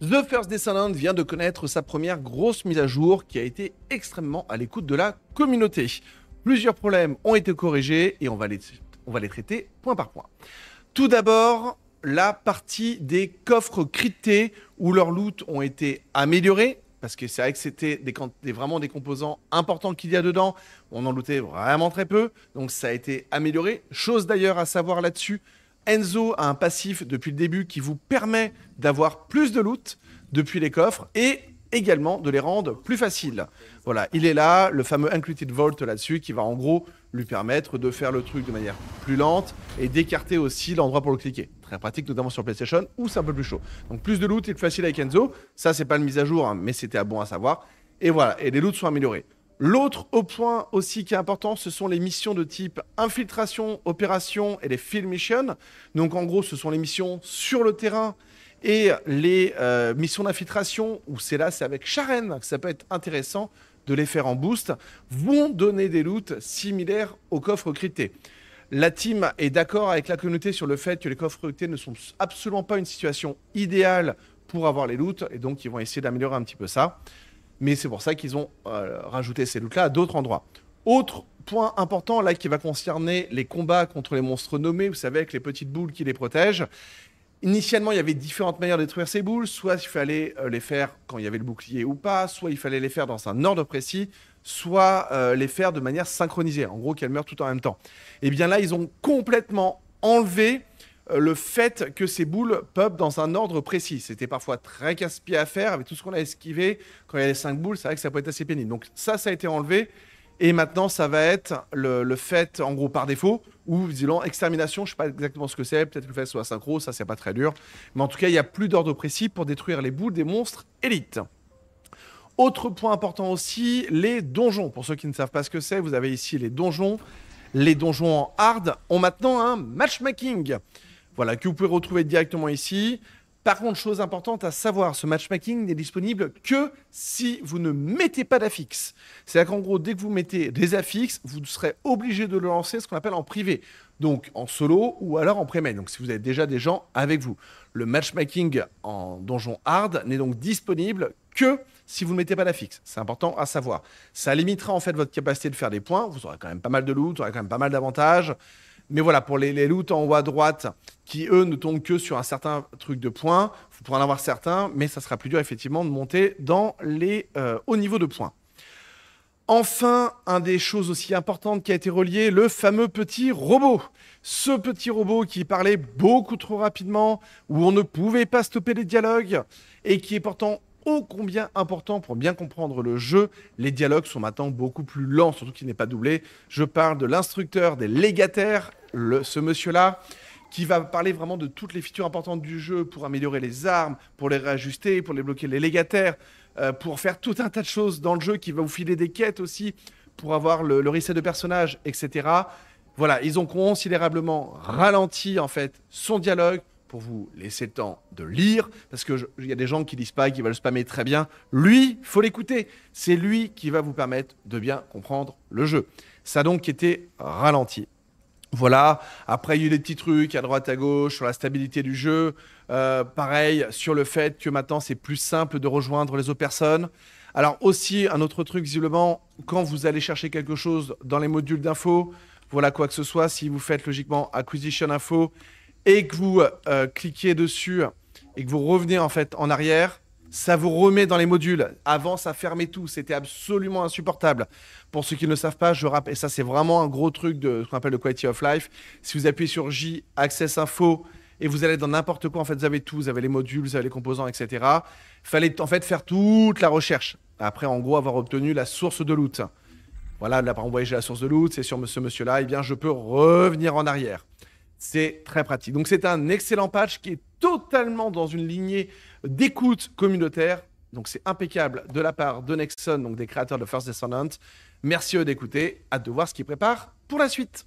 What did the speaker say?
The First Descendant vient de connaître sa première grosse mise à jour qui a été extrêmement à l'écoute de la communauté. Plusieurs problèmes ont été corrigés et on va les, on va les traiter point par point. Tout d'abord, la partie des coffres cryptés où leurs loot ont été améliorés. Parce que c'est vrai que c'était vraiment des composants importants qu'il y a dedans. On en lootait vraiment très peu. Donc ça a été amélioré. Chose d'ailleurs à savoir là-dessus, Enzo a un passif depuis le début qui vous permet d'avoir plus de loot depuis les coffres et également de les rendre plus faciles. Voilà, il est là, le fameux Included Vault là-dessus, qui va en gros lui permettre de faire le truc de manière plus lente et d'écarter aussi l'endroit pour le cliquer. Très pratique, notamment sur PlayStation, où c'est un peu plus chaud. Donc plus de loot et plus facile avec Enzo. Ça, c'est pas une mise à jour, hein, mais c'était à bon à savoir. Et voilà, et les loots sont améliorés. L'autre au point aussi qui est important, ce sont les missions de type infiltration, opération et les field missions. Donc en gros, ce sont les missions sur le terrain et les euh, missions d'infiltration, où c'est là, c'est avec Sharen que ça peut être intéressant de les faire en boost, vont donner des loots similaires aux coffres cryptés. La team est d'accord avec la communauté sur le fait que les coffres cryptés ne sont absolument pas une situation idéale pour avoir les loots, et donc ils vont essayer d'améliorer un petit peu ça. Mais c'est pour ça qu'ils ont euh, rajouté ces loots-là à d'autres endroits. Autre point important là qui va concerner les combats contre les monstres nommés, vous savez, avec les petites boules qui les protègent. Initialement, il y avait différentes manières de détruire ces boules. Soit il fallait euh, les faire quand il y avait le bouclier ou pas, soit il fallait les faire dans un ordre précis, soit euh, les faire de manière synchronisée. En gros, qu'elles meurent tout en même temps. Et eh bien là, ils ont complètement enlevé euh, le fait que ces boules pop dans un ordre précis. C'était parfois très casse-pied à faire, avec tout ce qu'on a esquivé. Quand il y a les 5 boules, c'est vrai que ça peut être assez pénible. Donc ça, ça a été enlevé. Et maintenant, ça va être le, fait, en gros, par défaut, ou disons extermination, je ne sais pas exactement ce que c'est, peut-être que le fait soit synchro, ça c'est pas très dur. Mais en tout cas, il n'y a plus d'ordre précis pour détruire les boules des monstres élites. Autre point important aussi, les donjons. Pour ceux qui ne savent pas ce que c'est, vous avez ici les donjons. Les donjons en hard ont maintenant un matchmaking. Voilà, que vous pouvez retrouver directement ici. Par contre, chose importante à savoir, ce matchmaking n'est disponible que si vous ne mettez pas d'affixe. C'est-à-dire qu'en gros, dès que vous mettez des affixes, vous serez obligé de le lancer ce qu'on appelle en privé. Donc en solo ou alors en pré Donc si vous avez déjà des gens avec vous. Le matchmaking en donjon hard n'est donc disponible que si vous ne mettez pas d'affixe. C'est important à savoir. Ça limitera en fait votre capacité de faire des points. Vous aurez quand même pas mal de loot, vous aurez quand même pas mal d'avantages. Mais voilà, pour les, loots en haut à droite, qui eux ne tombent que sur un certain truc de points, vous pourrez en avoir certains, mais ça sera plus dur effectivement de monter dans les euh, hauts niveaux de points. Enfin, un des choses aussi importantes qui a été relié, le fameux petit robot. Ce petit robot qui parlait beaucoup trop rapidement, où on ne pouvait pas stopper les dialogues, et qui est pourtant combien important pour bien comprendre le jeu. Les dialogues sont maintenant beaucoup plus lents, surtout qu'il n'est pas doublé. Je parle de l'instructeur des légataires, ce monsieur-là qui va parler vraiment de toutes les features importantes du jeu pour améliorer les armes, pour les réajuster, pour les bloquer les légataires, euh, pour faire tout un tas de choses dans le jeu qui va vous filer des quêtes aussi, pour avoir le, le reset de personnages, etc. Voilà, ils ont considérablement ralenti en fait son dialogue, pour vous laisser le temps de lire, parce qu'il y a des gens qui lisent pas, et qui veulent spammer très bien. Lui, faut l'écouter. C'est lui qui va vous permettre de bien comprendre le jeu. Ça a donc été ralenti. Voilà, après il y a eu des petits trucs à droite à gauche sur la stabilité du jeu, euh, pareil sur le fait que maintenant c'est plus simple de rejoindre les autres personnes. Alors aussi un autre truc visiblement, quand vous allez chercher quelque chose dans les modules d'infos, voilà quoi que ce soit, si vous faites logiquement acquisition info et que vous euh, cliquez dessus et que vous revenez en fait en arrière, ça vous remet dans les modules. Avant, ça fermait tout. C'était absolument insupportable. Pour ceux qui ne le savent pas, je rappelle, et ça c'est vraiment un gros truc de ce qu'on appelle le quality of life. Si vous appuyez sur J, Access Info, et vous allez dans n'importe quoi. En fait, vous avez tout, vous avez les modules, vous avez les composants, etc. Fallait en fait faire toute la recherche. Après, en gros, avoir obtenu la source de loot. Voilà, là, par exemple, j'ai la source de loot, c'est sur ce monsieur-là. Et eh bien, je peux revenir en arrière. C'est très pratique. Donc c'est un excellent patch qui est totalement dans une lignée d'écoute communautaire. Donc c'est impeccable de la part de Nexon, donc des créateurs de First Descendant. Merci d'écouter. Hâte de voir ce qu'ils préparent pour la suite.